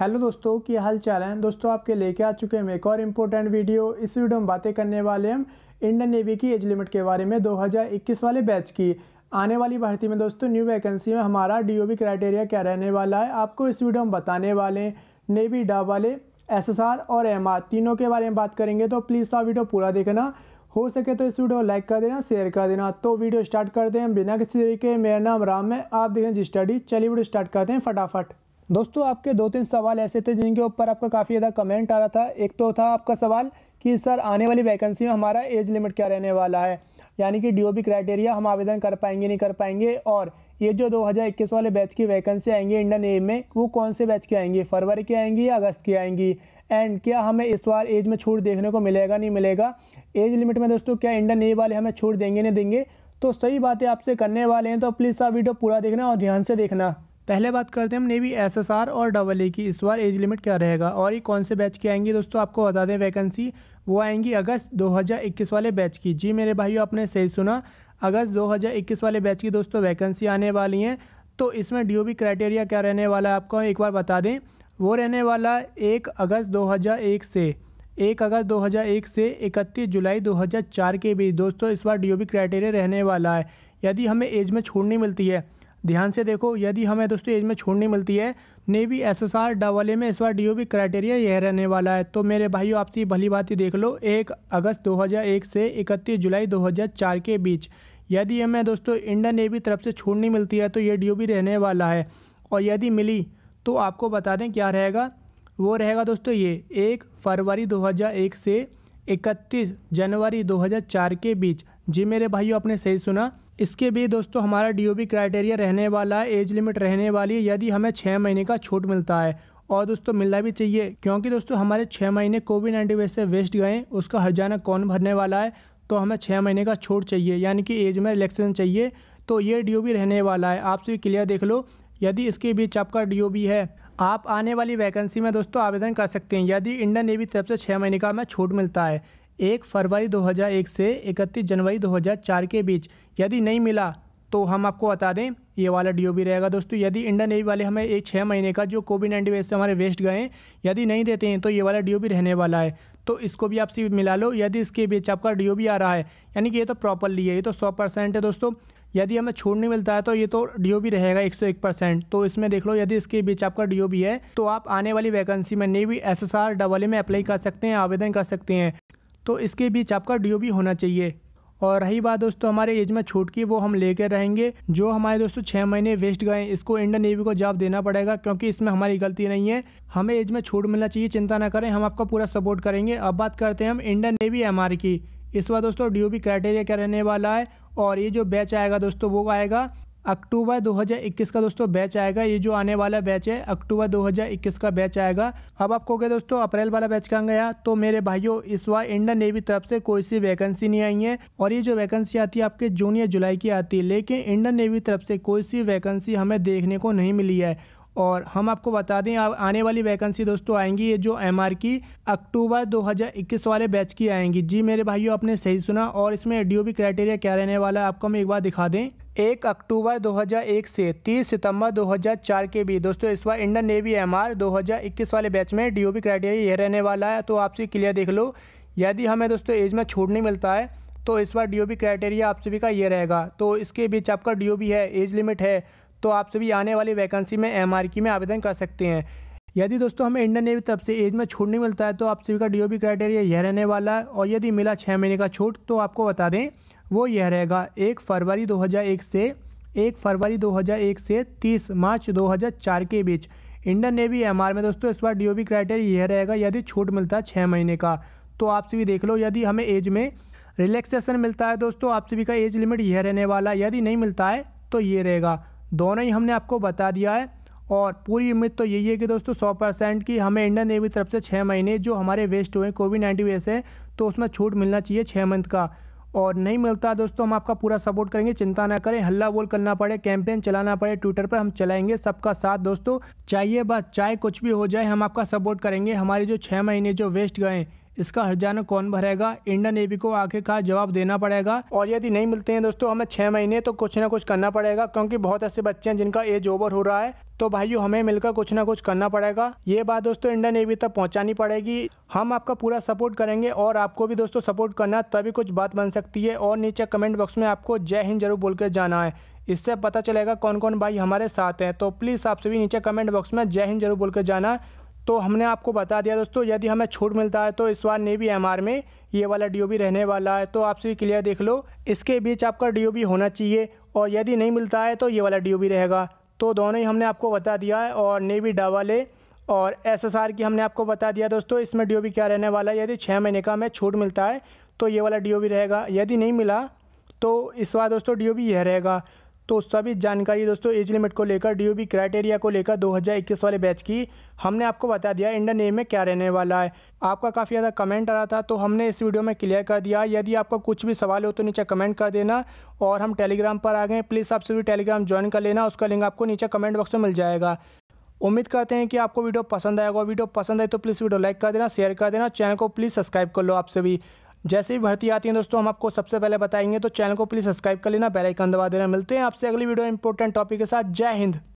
hello दोस्तों क्या हाल चाल है दोस्तों आपके लेके आ चुके हैं एक और इम्पोर्टेंट वीडियो इस वीडियो में बातें करने वाले हम इंडियन नेवी की एज लिमिट के बारे में 2021 वाले बैच की आने वाली भर्ती में दोस्तों न्यू वैकेंसी में हमारा डीओबी क्राइटेरिया क्या रहने वाला है आपको इस वीडियो में बताने वाले नेवी डा वाले एस और एम तीनों के बारे में बात करेंगे तो प्लीज़ आप वीडियो पूरा देखना हो सके तो इस वीडियो को लाइक कर देना शेयर कर देना तो वीडियो स्टार्ट करते हैं बिना किसी तरीके मेरा नाम राम है आप देखें जी स्टडी चलिए वीडियो स्टार्ट करते हैं फटाफट दोस्तों आपके दो तीन सवाल ऐसे थे जिनके ऊपर आपका काफ़ी ज़्यादा कमेंट आ रहा था एक तो था आपका सवाल कि सर आने वाली वैकेंसी में हमारा एज लिमिट क्या रहने वाला है यानी कि डी क्राइटेरिया हम आवेदन कर पाएंगे नहीं कर पाएंगे और ये जो 2021 वाले बैच की वैकेंसी आएंगी इंडियन एम में वो कौन से बैच की आएंगी फरवरी की आएंगी या अगस्त की आएंगी एंड क्या हमें इस बार एज में छूट देखने को मिलेगा नहीं मिलेगा एज लिमिट में दोस्तों क्या इंडियन ए वाले हमें छूट देंगे नहीं देंगे तो सही बातें आपसे करने वाले हैं तो प्लीज़ आप वीडियो पूरा देखना और ध्यान से देखना पहले बात करते हैं हम नेवी एस एस आर और डबल ए की इस बार एज लिमिट क्या रहेगा और ये कौन से बैच की आएंगी दोस्तों आपको बता दें वैकेंसी वो आएंगी अगस्त 2021 वाले बैच की जी मेरे भाइयों आपने सही सुना अगस्त 2021 वाले बैच की दोस्तों वैकेंसी आने वाली हैं तो इसमें डी क्राइटेरिया क्या रहने वाला है आपको एक बार बता दें वो रहने वाला एक अगस्त दो से एक अगस्त 2001 से 31 जुलाई 2004 के बीच दोस्तों इस बार डी क्राइटेरिया रहने वाला है यदि हमें एज में छूट नहीं मिलती है ध्यान से देखो यदि हमें दोस्तों एज में छूट नहीं मिलती है navy S S R double A में इस बार डी ओ क्राइटेरिया यह रहने वाला है तो मेरे भाइयों आपसे भली बात ही देख लो एक अगस्त 2001 से इकतीस जुलाई 2004 के बीच यदि हमें दोस्तों इंडियन नेवी तरफ से छूट नहीं मिलती है तो ये डी रहने वाला है और यदि मिली तो आपको बता दें क्या रहेगा वो रहेगा दोस्तों ये एक फरवरी दो से इकतीस जनवरी दो के बीच जी मेरे भाइयों आपने सही सुना इसके भी दोस्तों हमारा डी क्राइटेरिया रहने वाला है एज लिमिट रहने वाली है यदि हमें छः महीने का छूट मिलता है और दोस्तों मिलना भी चाहिए क्योंकि दोस्तों हमारे छः महीने कोविड नाइन्टीन वैसे वेस्ट गए उसका हर्जाना कौन भरने वाला है तो हमें छः महीने का छूट चाहिए यानी कि एज में रिलेक्सेशन चाहिए तो ये डी रहने वाला है आपसे भी क्लियर देख लो यदि इसके बीच आपका डी है आप आने वाली वैकेंसी में दोस्तों आवेदन कर सकते हैं यदि इंडियन नेवी तरफ से छः महीने का हमें छूट मिलता है एक फरवरी 2001 से 31 जनवरी 2004 के बीच यदि नहीं मिला तो हम आपको बता दें ये वाला डी रहेगा दोस्तों यदि इंडियन नेवी वाले हमें एक छः महीने का जो कोविड नाइन्टीन वेस्ट से हमारे वेस्ट गए यदि नहीं देते हैं तो ये वाला डी रहने वाला है तो इसको भी आपसे मिला लो यदि इसके बीच आपका डी आ रहा है यानी कि ये तो प्रॉपरली है ये तो सौ परसेंट है दोस्तों यदि हमें छूट नहीं मिलता है तो ये तो डी रहेगा एक सौ एक परसेंट तो इसमें देख लो यदि इसके बीच आपका डी है तो आप आने वाली वैकेंसी में navy S S R double में अप्लाई कर सकते हैं आवेदन कर सकते हैं तो इसके बीच आपका डी होना चाहिए और रही बात दोस्तों हमारे एज में छूट की वो हम लेकर रहेंगे जो हमारे दोस्तों छः महीने वेस्ट गए इसको इंडियन नेवी को जवाब देना पड़ेगा क्योंकि इसमें हमारी गलती नहीं है हमें एज में छूट मिलना चाहिए चिंता ना करें हम आपका पूरा सपोर्ट करेंगे अब बात करते हैं हम इंडियन नेवी एम की इस बार दोस्तों डी क्राइटेरिया क्या रहने वाला है और ये जो बैच आएगा दोस्तों वो आएगा अक्टूबर 2021 का दोस्तों बैच आएगा ये जो आने वाला बैच है अक्टूबर 2021 का बैच आएगा अब आप कहोगे दोस्तों अप्रैल वाला बैच कहाँ गया तो मेरे भाइयों इस बार इंडियन नेवी तरफ से कोई सी वैकेंसी नहीं आई है और ये जो वैकेंसी आती है आपके जून या जुलाई की आती है लेकिन इंडियन नेवी तरफ से कोई सी वैकेंसी हमें देखने को नहीं मिली है और हम आपको बता दें आप आने वाली वैकेंसी दोस्तों आएंगी ये जो एम की अक्टूबर 2021 वाले बैच की आएंगी जी मेरे भाइयों आपने सही सुना और इसमें डी क्राइटेरिया क्या रहने वाला है आपको हम एक बार दिखा दें एक अक्टूबर 2001 से 30 सितंबर 2004 के बीच दोस्तों इस बार इंडियन नेवी एम आर 2021 वाले बैच में पी क्राइटेरिया यह रहने वाला है तो आपसे क्लियर देख लो यदि हमें दोस्तों एज में छूट नहीं मिलता है तो इस बार पी क्राइटेरिया आप सभी का ये रहेगा तो इसके बीच आपका डी है एज लिमिट है तो आप सभी आने वाली वैकेंसी में एम की में आवेदन कर सकते हैं यदि दोस्तों हमें इंडियन नेवी तरफ से एज में छूट नहीं मिलता है तो आप सभी का डी क्राइटेरिया यह रहने वाला है और यदि मिला छः महीने का छूट तो आपको बता दें वो यह रहेगा एक फरवरी 2001 से एक फरवरी 2001 से 30 मार्च 2004 के बीच इंडियन नेवी एम में दोस्तों इस बार डी क्राइटेरिया यह रहेगा यदि छूट मिलता है छः महीने का तो आप सभी देख लो यदि हमें एज में रिलैक्सेशन मिलता है दोस्तों आप सभी का एज लिमिट यह रहने वाला यदि नहीं मिलता है तो ये रहेगा दोनों ही हमने आपको बता दिया है और पूरी उम्मीद तो यही है कि दोस्तों सौ परसेंट की हमें इंडियन नेवी तरफ से छः महीने जो हमारे वेस्ट हुए कोविड नाइन्टीन वेस्ट है तो उसमें छूट मिलना चाहिए छः मंथ का और नहीं मिलता दोस्तों हम आपका पूरा सपोर्ट करेंगे चिंता ना करें हल्ला बोल करना पड़े कैंपेन चलाना पड़े ट्विटर पर हम चलाएंगे सबका साथ दोस्तों चाहिए बस चाहे कुछ भी हो जाए हम आपका सपोर्ट करेंगे हमारे जो छः महीने जो वेस्ट गए इसका हर्जाना कौन भरेगा इंडियन नेवी को आखिरकार जवाब देना पड़ेगा और यदि नहीं मिलते हैं दोस्तों हमें छह महीने तो कुछ ना कुछ करना पड़ेगा क्योंकि बहुत ऐसे बच्चे हैं जिनका एज ओवर हो रहा है तो भाइयों हमें मिलकर कुछ ना कुछ करना पड़ेगा ये बात दोस्तों इंडियन नेवी तक पहुंचानी पड़ेगी हम आपका पूरा सपोर्ट करेंगे और आपको भी दोस्तों सपोर्ट करना तभी कुछ बात बन सकती है और नीचे कमेंट बॉक्स में आपको जय हिंद जरूर बोल के जाना है इससे पता चलेगा कौन कौन भाई हमारे साथ हैं तो प्लीज़ आप सभी नीचे कमेंट बॉक्स में जय हिंद जरूर बोल के जाना तो हमने आपको बता दिया दोस्तों यदि हमें छूट मिलता है तो इस बार नेवी एम में ये वाला डी रहने वाला है तो आपसे भी क्लियर देख लो इसके बीच आपका डी होना चाहिए और यदि नहीं मिलता है तो ये वाला डी रहेगा तो दोनों ही हमने आपको बता दिया है और नेवी डावाले और एस एस आर की हमने आपको बता दिया दोस्तों इसमें डी क्या रहने वाला है यदि छः महीने का हमें छूट मिलता है तो ये वाला डी रहेगा यदि नहीं मिला तो इस बार दोस्तों डी यह रहेगा तो सभी जानकारी दोस्तों एज लिमिट को लेकर बी क्राइटेरिया को लेकर 2021 वाले बैच की हमने आपको बता दिया इंडियन नेम में क्या रहने वाला है आपका काफ़ी ज़्यादा कमेंट आ रहा था तो हमने इस वीडियो में क्लियर कर दिया यदि आपका कुछ भी सवाल हो तो नीचे कमेंट कर देना और हम टेलीग्राम पर आ गए प्लीज़ आप सभी टेलीग्राम ज्वाइन कर लेना उसका लिंक आपको नीचे कमेंट बॉक्स में मिल जाएगा उम्मीद करते हैं कि आपको वीडियो पसंद आएगा वीडियो पसंद आए तो प्लीज़ वीडियो लाइक कर देना शेयर कर देना चैनल को प्लीज़ सब्सक्राइब कर लो आप सभी जैसे ही भर्ती आती है दोस्तों हम आपको सबसे पहले बताएंगे तो चैनल को प्लीज़ सब्सक्राइब कर लेना बेलाइकन दबा देना मिलते हैं आपसे अगली वीडियो इंपॉर्टेंट टॉपिक के साथ जय हिंद